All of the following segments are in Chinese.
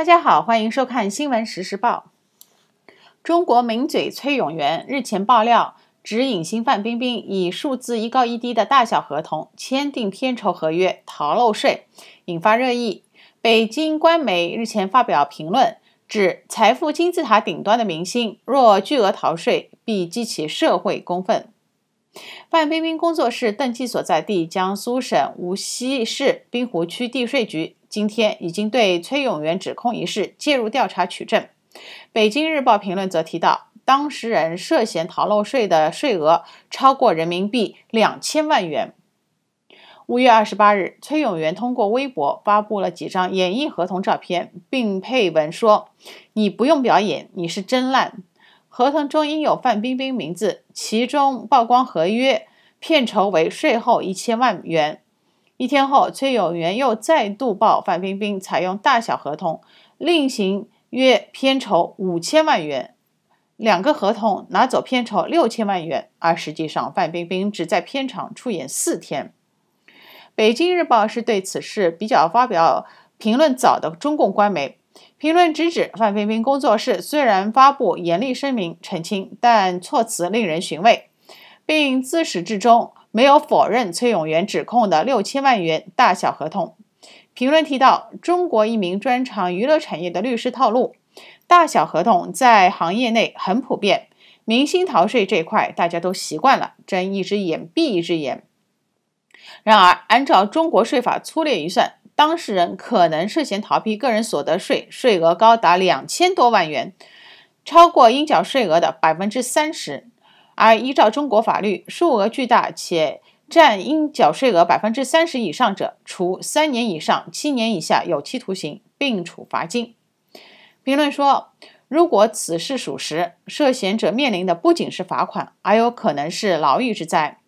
大家好，欢迎收看新闻实时报。中国名嘴崔永元日前爆料，指影星范冰冰以数字一高一低的大小合同签订片酬合约，逃漏税，引发热议。北京官媒日前发表评论，指财富金字塔顶端的明星若巨额逃税，必激起社会公愤。范冰冰工作室登记所在地江苏省无锡市滨湖区地税局今天已经对崔永元指控一事介入调查取证。《北京日报》评论则提到，当事人涉嫌逃漏税的税额超过人民币两千万元。五月二十八日，崔永元通过微博发布了几张演艺合同照片，并配文说：“你不用表演，你是真烂。”合同中应有范冰冰名字，其中曝光合约片酬为税后一千万元。一天后，崔永元又再度曝范冰冰采用大小合同，另行约片酬五千万元，两个合同拿走片酬六千万元，而实际上范冰冰只在片场出演四天。北京日报是对此事比较发表评论早的中共官媒。评论直指范冰冰工作室虽然发布严厉声明澄清，但措辞令人寻味，并自始至终没有否认崔永元指控的六千万元大小合同。评论提到，中国一名专长娱乐产业的律师透露，大小合同在行业内很普遍，明星逃税这块大家都习惯了，睁一只眼闭一只眼。然而，按照中国税法粗略一算。当事人可能涉嫌逃避个人所得税，税额高达两千多万元，超过应缴税额的百分之三十。而依照中国法律，数额巨大且占应缴税额百分之三十以上者，处三年以上七年以下有期徒刑，并处罚金。评论说，如果此事属实，涉嫌者面临的不仅是罚款，还有可能是牢狱之灾。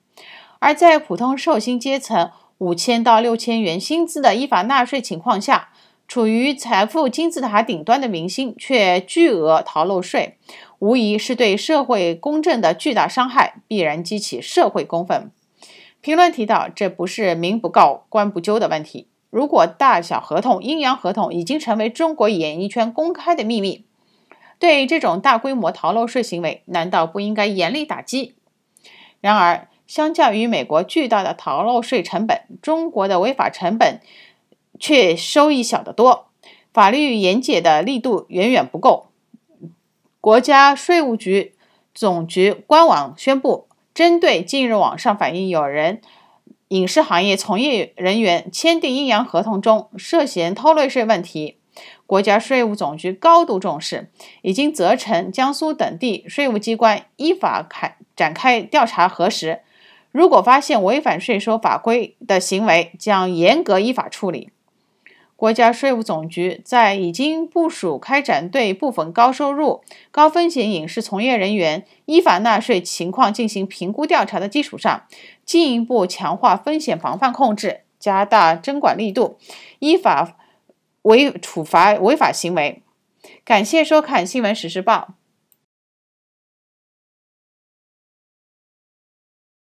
而在普通寿星阶层。五千到六千元薪资的依法纳税情况下，处于财富金字塔顶端的明星却巨额逃漏税，无疑是对社会公正的巨大伤害，必然激起社会公愤。评论提到，这不是民不告官不究的问题。如果大小合同、阴阳合同已经成为中国演艺圈公开的秘密，对这种大规模逃漏税行为，难道不应该严厉打击？然而，相较于美国巨大的逃漏税成本，中国的违法成本却收益小得多，法律严解的力度远远不够。国家税务局总局官网宣布，针对近日网上反映有人影视行业从业人员签订阴阳合同中涉嫌偷漏税问题，国家税务总局高度重视，已经责成江苏等地税务机关依法开展开调查核实。如果发现违反税收法规的行为，将严格依法处理。国家税务总局在已经部署开展对部分高收入、高风险影视从业人员依法纳税情况进行评估调查的基础上，进一步强化风险防范控制，加大征管力度，依法违处罚违法行为。感谢收看《新闻时事报》。